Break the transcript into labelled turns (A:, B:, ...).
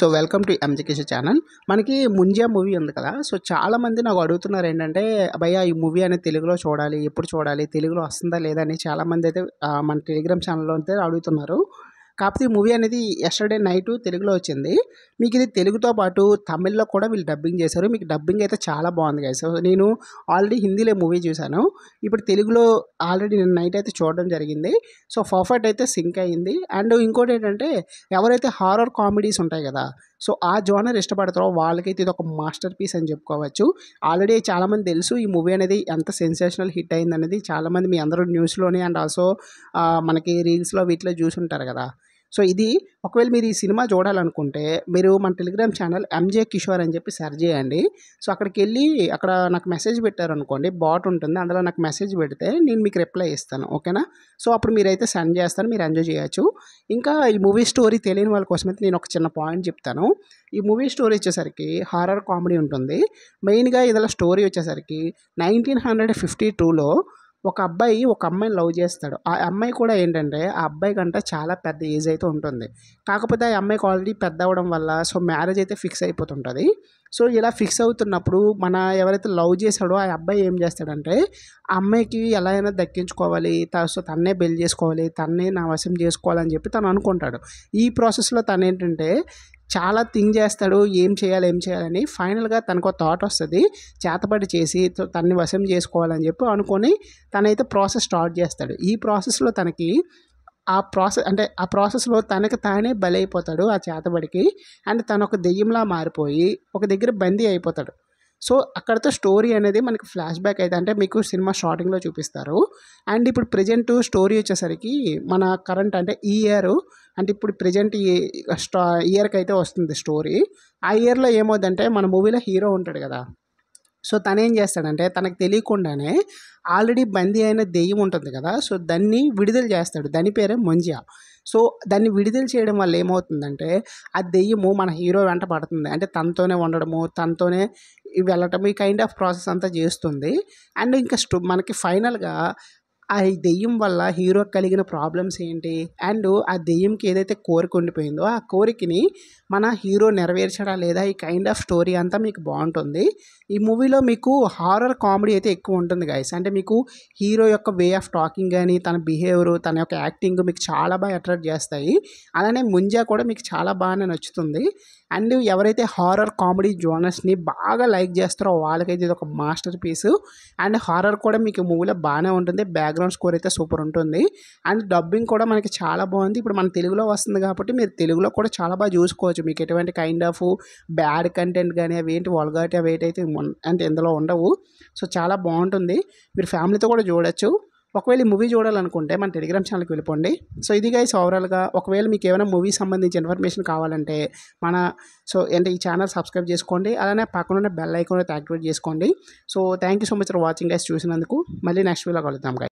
A: so welcome to ఎంజికేషన్ channel మనకి Munjya movie ఉంది కదా సో చాలామంది నాకు అడుగుతున్నారు ఏంటంటే భయ్యా ఈ మూవీ అనేది తెలుగులో చూడాలి ఎప్పుడు చూడాలి తెలుగులో వస్తుందా లేదా అని చాలామంది అయితే మన టెలిగ్రామ్ ఛానల్లో అయితే అడుగుతున్నారు కాకపోతే ఈ మూవీ అనేది ఎస్టర్డే నైట్ తెలుగులో వచ్చింది మీకు ఇది తెలుగుతో పాటు తమిళ్లో కూడా వీళ్ళు డబ్బింగ్ చేశారు మీకు డబ్బింగ్ అయితే చాలా బాగుంది కదా సో నేను ఆల్రెడీ హిందీలో మూవీ చూశాను ఇప్పుడు తెలుగులో ఆల్రెడీ నేను నైట్ అయితే చూడడం జరిగింది సో పర్ఫెక్ట్ అయితే సింక్ అయ్యింది అండ్ ఇంకోటి ఏంటంటే ఎవరైతే హారర్ కామెడీస్ ఉంటాయి కదా సో ఆ జోనర్ ఇష్టపడతారో వాళ్ళకైతే ఇది ఒక మాస్టర్ పీస్ అని చెప్పుకోవచ్చు ఆల్రెడీ చాలామంది తెలుసు ఈ మూవీ అనేది ఎంత సెన్సేషనల్ హిట్ అయింది అనేది చాలామంది మీ అందరూ న్యూస్లోనే అండ్ ఆల్సో మనకి రీల్స్లో వీటిలో చూసుంటారు కదా సో ఇది ఒకవేళ మీరు ఈ సినిమా చూడాలనుకుంటే మీరు మన టెలిగ్రామ్ ఛానల్ ఎంజే కిషోర్ అని చెప్పి సెర్చ్ చేయండి సో అక్కడికి వెళ్ళి అక్కడ నాకు మెసేజ్ పెట్టారనుకోండి బాట్ ఉంటుంది అందులో నాకు మెసేజ్ పెడితే నేను మీకు రిప్లై ఇస్తాను ఓకేనా సో అప్పుడు మీరైతే సెండ్ చేస్తాను మీరు ఎంజాయ్ చేయొచ్చు ఇంకా ఈ మూవీ స్టోరీ తెలియని వాళ్ళ కోసం అయితే నేను ఒక చిన్న పాయింట్ చెప్తాను ఈ మూవీ స్టోరీ వచ్చేసరికి హారర్ కామెడీ ఉంటుంది మెయిన్గా ఇదిలా స్టోరీ వచ్చేసరికి నైన్టీన్ హండ్రెడ్ ఫిఫ్టీ టూలో ఒక అబ్బాయి ఒక అమ్మాయిని లవ్ చేస్తాడు ఆ అమ్మాయి కూడా ఏంటంటే ఆ అబ్బాయి కంటే చాలా పెద్ద ఏజ్ అయితే ఉంటుంది కాకపోతే ఆ అమ్మాయికి ఆల్రెడీ పెద్ద అవ్వడం వల్ల సో మ్యారేజ్ అయితే ఫిక్స్ అయిపోతుంటుంది సో ఇలా ఫిక్స్ అవుతున్నప్పుడు మన ఎవరైతే లవ్ చేశాడో ఆ అబ్బాయి ఏం చేస్తాడంటే ఆ అమ్మాయికి ఎలా అయినా దక్కించుకోవాలి సో తన్నే బెల్ చేసుకోవాలి తన్నే నా వశం చేసుకోవాలని చెప్పి తను అనుకుంటాడు ఈ ప్రాసెస్లో తను ఏంటంటే చాలా థింక్ చేస్తాడు ఏం చేయాలి ఏం చేయాలని ఫైనల్గా తనకు థాట్ వస్తుంది చేతపడి చేసి తన్ని వశం చేసుకోవాలని చెప్పి అనుకొని తనైతే ప్రాసెస్ స్టార్ట్ చేస్తాడు ఈ ప్రాసెస్లో తనకి ఆ ప్రాసెస్ అంటే ఆ ప్రాసెస్లో తనకు తానే బలైపోతాడు ఆ చేతబడికి అండ్ తను ఒక దెయ్యంలా మారిపోయి ఒక దగ్గర బందీ అయిపోతాడు సో అక్కడతో స్టోరీ అనేది మనకి ఫ్లాష్ బ్యాక్ అయితే అంటే మీకు సినిమా షార్టింగ్లో చూపిస్తారు అండ్ ఇప్పుడు ప్రజెంట్ స్టోరీ వచ్చేసరికి మన కరెంట్ అంటే ఈ ఇయర్ అంటే ఇప్పుడు ప్రజెంట్ స్టా ఇయర్కి అయితే వస్తుంది స్టోరీ ఆ ఇయర్లో ఏమవుతుందంటే మన మూవీలో హీరో ఉంటాడు కదా సో తను ఏం చేస్తాడంటే తనకు తెలియకుండానే ఆల్రెడీ బందీ అయిన దెయ్యం ఉంటుంది కదా సో దాన్ని విడుదల చేస్తాడు దాని పేరే మొంజియా సో దాన్ని విడుదల చేయడం వల్ల ఏమవుతుందంటే ఆ దెయ్యము మన హీరో వెంట పడుతుంది అంటే తనతోనే ఉండడము తనతోనే వెళ్ళటం ఈ కైండ్ ఆఫ్ ప్రాసెస్ అంతా చేస్తుంది అండ్ ఇంకా స్టో మనకి ఫైనల్గా ఆ దెయ్యం వల్ల హీరో కలిగిన ప్రాబ్లమ్స్ ఏంటి అండ్ ఆ దెయ్యంకి ఏదైతే కోరిక ఉండిపోయిందో ఆ కోరికని మన హీరో నెరవేర్చడా లేదా ఈ కైండ్ ఆఫ్ స్టోరీ అంతా మీకు బాగుంటుంది ఈ మూవీలో మీకు హారర్ కామెడీ అయితే ఎక్కువ ఉంటుంది గాయస్ అంటే మీకు హీరో యొక్క వే ఆఫ్ టాకింగ్ కానీ తన బిహేవియర్ తన యొక్క యాక్టింగ్ మీకు చాలా బాగా అట్రాక్ట్ చేస్తాయి అలానే ముంజా కూడా మీకు చాలా బాగానే నచ్చుతుంది అండ్ ఎవరైతే హారర్ కామెడీ జోనర్స్ని బాగా లైక్ చేస్తారో వాళ్ళకైతే ఇది ఒక మాస్టర్ పీస్ అండ్ హారర్ కూడా మీకు మూవీలో బాగానే ఉంటుంది బ్యాక్ బ్యాక్గ్రౌండ్ స్కోర్ అయితే సూపర్ ఉంటుంది అండ్ డబ్బింగ్ కూడా మనకి చాలా బాగుంది ఇప్పుడు మన తెలుగులో వస్తుంది కాబట్టి మీరు తెలుగులో కూడా చాలా బాగా చూసుకోవచ్చు మీకు ఎటువంటి కైండ్ ఆఫ్ బ్యాడ్ కంటెంట్ కానీ అవి ఏంటి వల్గాటి అవి ఏంటైతే అంటే ఇందులో ఉండవు సో చాలా బాగుంటుంది మీరు ఫ్యామిలీతో కూడా చూడొచ్చు ఒకవేళ ఈ మూవీ చూడాలనుకుంటే మన టెలిగ్రామ్ ఛానల్కి వెళ్ళిపోండి సో ఇది గైస్ ఓవరాల్గా ఒకవేళ మీకు ఏమైనా మూవీ సంబంధించి ఇన్ఫర్మేషన్ కావాలంటే మన సో అంటే ఈ ఛానల్ సబ్స్క్రైబ్ చేసుకోండి అలానే పక్కన ఉన్న బెల్ ఐకాన్ అయితే యాక్టివేట్ చేసుకోండి so thank you so much for watching guys చూసినందుకు మళ్ళీ నెక్స్ట్ వీలో కలుద్దాం